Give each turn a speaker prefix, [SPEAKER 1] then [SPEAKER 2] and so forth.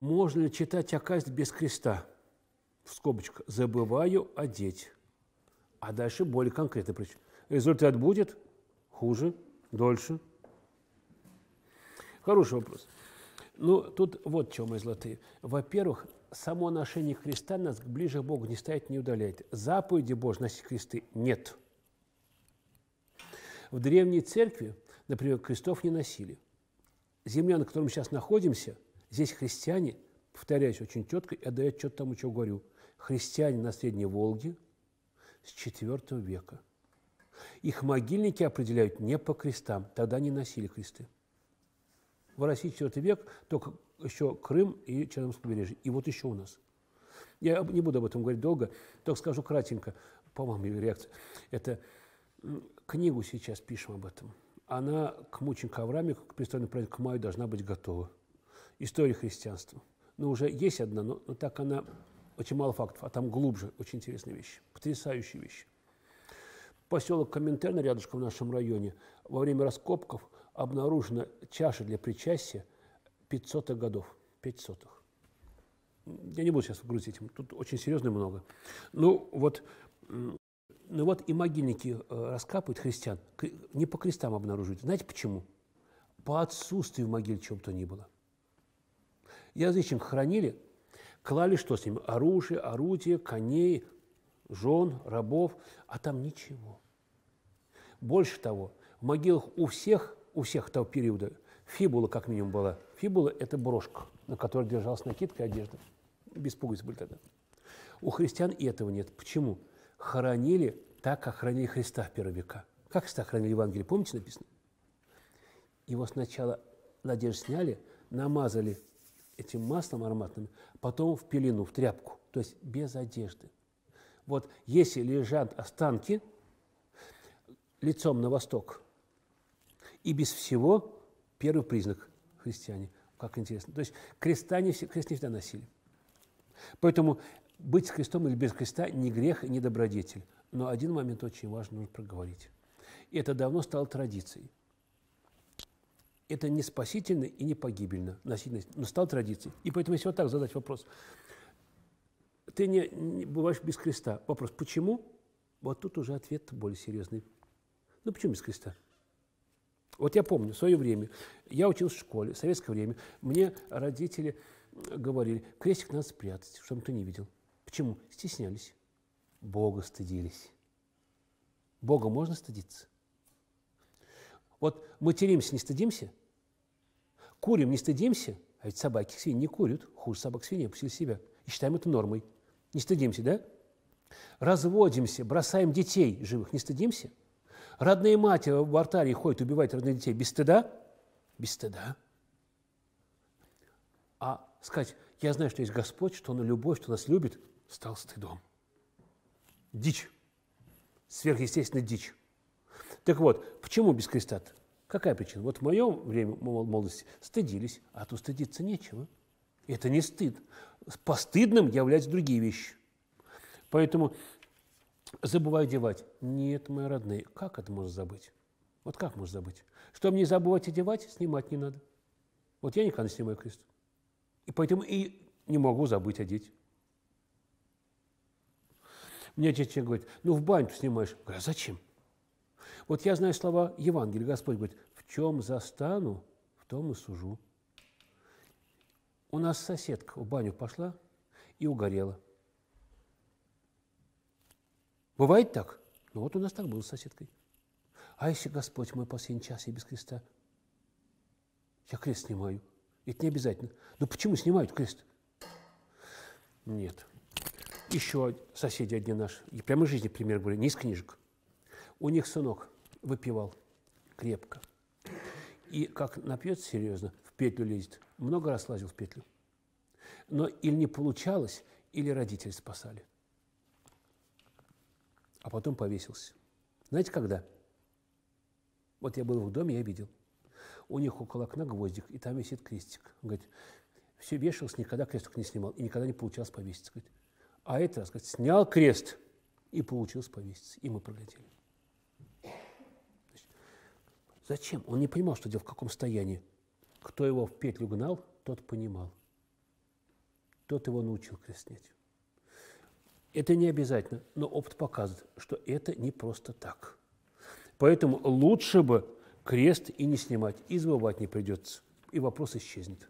[SPEAKER 1] Можно ли читать Акасть без креста? В скобочках. Забываю одеть. А дальше более конкретно. Результат будет хуже, дольше. Хороший вопрос. Ну, тут вот чем мои золотые. Во-первых, само ношение креста нас ближе к Богу не ставит, не удаляет. Заповеди Божьей носить кресты нет. В древней церкви, например, крестов не носили. Земля, на которой мы сейчас находимся – Здесь христиане, повторяюсь очень четко, и отдаю отчет тому, чего говорю, христиане на Средней Волге с IV века. Их могильники определяют не по крестам, тогда не носили кресты. В России IV век только еще Крым и Черноморское побережье. И вот еще у нас. Я не буду об этом говорить долго, только скажу кратенько, по вам реакция. Это книгу сейчас пишем об этом. Она к мученикам, Аврааме, к предстоянию к маю должна быть готова истории христианства. Но уже есть одна, но, но так она очень мало фактов, а там глубже очень интересные вещи, потрясающие вещи. Поселок Коминтерна рядышком в нашем районе во время раскопков обнаружена чаша для причастия 500-х годов. 500-х. Я не буду сейчас грузить, тут очень серьезно много. Ну вот, ну вот и могильники э, раскапывают христиан, не по крестам обнаруживают. Знаете почему? По отсутствию в чем-то не было – Язычник хранили, клали что с ними? Оружие, орудие, коней, жен, рабов, а там ничего. Больше того, в могилах у всех, у всех того периода, фибула как минимум была. Фибула – это брошка, на которой держалась накидка и одежда. Без пуговиц были тогда. У христиан и этого нет. Почему? Хоронили так, как хранили Христа в первые века. Как Христа хранили Евангелии? Помните написано? Его сначала надежду сняли, намазали этим маслом ароматным, потом в пелену, в тряпку, то есть без одежды. Вот если лежат останки лицом на восток и без всего, первый признак христиане. Как интересно. То есть креста не все, крест не всегда носили. Поэтому быть с крестом или без креста не грех, не добродетель. Но один момент очень важно нужно проговорить. И это давно стало традицией это не спасительно и не погибельно. Насильность, но стал традицией. И поэтому, если вот так задать вопрос, ты не, не бываешь без креста. Вопрос, почему? Вот тут уже ответ более серьезный. Ну, почему без креста? Вот я помню, в свое время, я учился в школе, в советское время, мне родители говорили, крестик надо спрятать, чтобы ты не видел. Почему? Стеснялись. Бога стыдились. Бога можно стыдиться? Вот мы материмся, не стыдимся, курим, не стыдимся, а ведь собаки свиньи не курят, хуже собак свиньи, пустили себя, и считаем это нормой. Не стыдимся, да? Разводимся, бросаем детей живых, не стыдимся? Родные матери в артарии ходят убивать родных детей без стыда? Без стыда. А сказать, я знаю, что есть Господь, что Он любовь, что нас любит, стал стыдом. Дичь. Сверхъестественная дичь. Так вот, почему без креста -то? Какая причина? Вот в моем время молодости стыдились, а то стыдиться нечего. Это не стыд. Постыдным являются другие вещи. Поэтому забываю одевать. Нет, мои родные, как это можно забыть? Вот как можно забыть? Чтобы не забывать одевать, снимать не надо. Вот я никогда не снимаю крест. И поэтому и не могу забыть одеть. Мне отец говорит, ну в баню снимаешь. Я говорю, а зачем? Вот я знаю слова Евангелия. Господь говорит, в чем застану, в том и сужу. У нас соседка в баню пошла и угорела. Бывает так? Ну вот у нас так было с соседкой. А если Господь мой последний час и без креста? Я крест снимаю. Это не обязательно. Ну почему снимают крест? Нет. Еще соседи одни наши. И прямо в жизни пример были, не из книжек. У них сынок выпивал крепко. И как напьется серьезно, в петлю лезет. Много раз лазил в петлю. Но или не получалось, или родители спасали. А потом повесился. Знаете, когда? Вот я был в доме, я видел. У них около окна гвоздик, и там висит крестик. Он говорит, все вешалось, никогда крестик не снимал, и никогда не получалось повеситься. Говорит. А это раз, говорит, снял крест, и получилось повеситься. И мы пролетели. Зачем? Он не понимал, что дело в каком состоянии. Кто его в петлю гнал, тот понимал. Тот его научил краснеть. Это не обязательно, но опыт показывает, что это не просто так. Поэтому лучше бы крест и не снимать, и забывать не придется, и вопрос исчезнет.